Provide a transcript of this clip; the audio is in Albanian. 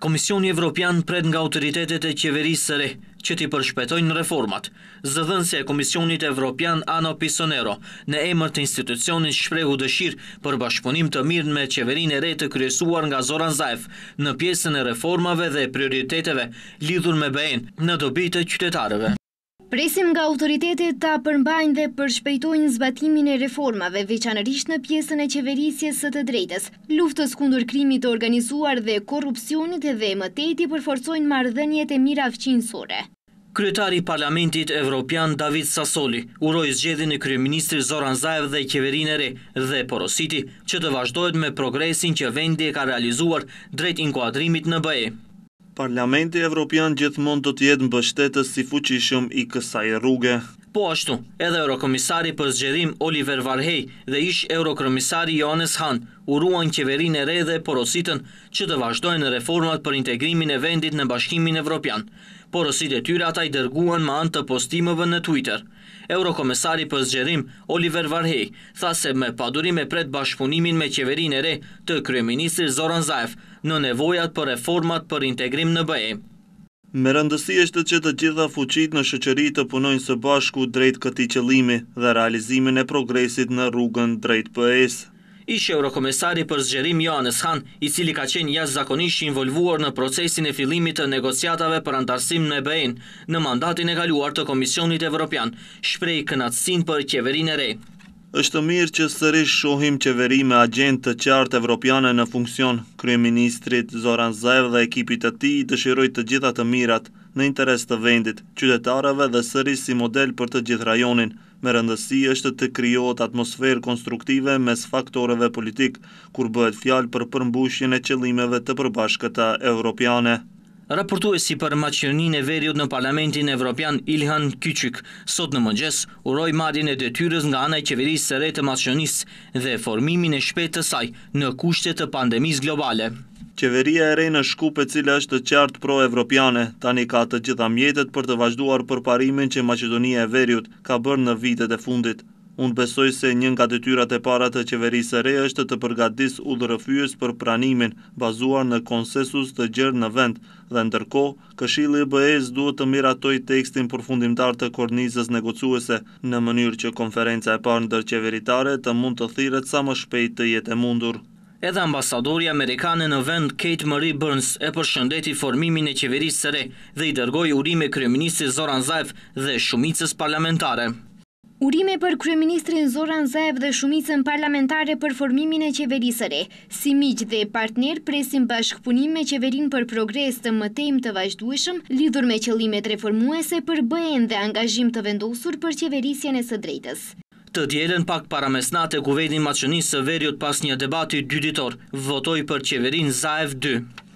Komisioni Evropian pret nga autoritetet e qeverisë sëre që ti përshpetojnë reformat. Zëdhënse e Komisionit Evropian Ano Pisonero në emër të institucionit shprehu dëshirë për bashkëpunim të mirë me qeverin e re të kryesuar nga Zoran Zaev në piesën e reformave dhe prioriteteve lidhur me bëhen në dobit të qytetarëve. Presim nga autoritetet ta përmbajnë dhe përshpejtojnë zbatimin e reformave veçanërisht në pjesën e qeverisjes së të drejtës, luftës kundur krimit të organizuar dhe korupcionit dhe mëteti përforcojnë mardhenjet e mira fqinsore. Kryetari Parlamentit Evropian David Sasoli uroj zgjedin e Kryeministri Zoran Zajev dhe Kjeverinere dhe Porositi që të vazhdojt me progresin që vendi e ka realizuar drejt inkuadrimit në bëje. Parlamenti Evropian gjithmonë do të jetë mbështetës si fuqishëm i kësaj rruge. Po ashtu, edhe Eurokomisari për zgjerim Oliver Varhej dhe ish Eurokomisari Johannes Hahn uruan qeverin e re dhe porositën që të vazhdojnë reformat për integrimin e vendit në bashkimin Evropian. Porosit e tyre ata i dërguan ma antë të postimëve në Twitter. Eurokomisari për zgjerim Oliver Varhej tha se me padurim e pret bashkëpunimin me qeverin e re të kryeministri Zoran Zaev në nevojat për reformat për integrim në BE. Me rëndësi është që të gjitha fuqit në shëqëri të punojnë së bashku drejt këti qëlimi dhe realizimin e progresit në rrugën drejt PS. Ishë Eurokomisari për zgjerim Johannes Han, i cili ka qenë jasë zakonisht involvuar në procesin e filimit të negociatave për antarësim në EBN, në mandatin e galuar të Komisionit Evropian, shprej kënatsin për kjeverin e rejë është mirë që sërish shohim qeveri me agent të qartë evropiane në funksion. Kryeministrit Zoran Zaev dhe ekipit të ti dëshiroj të gjithat të mirat në interes të vendit, qytetarëve dhe sërish si model për të gjithë rajonin. Me rëndësi është të kryot atmosferë konstruktive mes faktoreve politikë, kur bëhet fjalë për përmbushjën e qëlimeve të përbashkëta evropiane raportuesi për maqenin e veriut në Parlamentin Evropian Ilhan Kyqyk, sot në mëngjes uroi madin e detyrës nga ana e qeverisë së re të dhe formimin e shpejtë të saj në kushte të pandemisë globale. Qeveria e re në shkup e cila është të qartë pro-evropiane, tani ka të gjitha mjetet për të vazhduar përparimin që Macedonia e Veriut ka bërë në vitet e fundit. Unë besoj se një nga detyrat e para të qeverisë së re është të përgatis udhërrëfyes për pranimin bazuar në konsensus të gjerë në vend dhe ndërkohë Këshilli i BE-s duhet të miratoj tekstin përfundimtar të kornizës negocuese, në mënyrë që konferenca e parë qeveritare të mund të thirret sa më shpejt të jetë e mundur. Edhe ambasadori amerikane në vend Kate Marie Burns e përshëndeti formimin e qeverisë së re dhe i dërgoi urime kryeministit Zoran Zajf dhe shumicës parlamentare. Urime për Kryeministrin Zoran Zaev dhe shumicën parlamentare për formimin e qeverisëre, si miqë dhe partner presim bashkëpunim me qeverin për progres të mëtejm të vazhduishëm, lidhur me qëllimet reformuese për bëhen dhe angazhim të vendosur për qeverisjen e së drejtës. Të djelen pak paramesnat e guvedin maqenisë së verjot pas një debati dyditor, votoj për qeverin Zaev 2.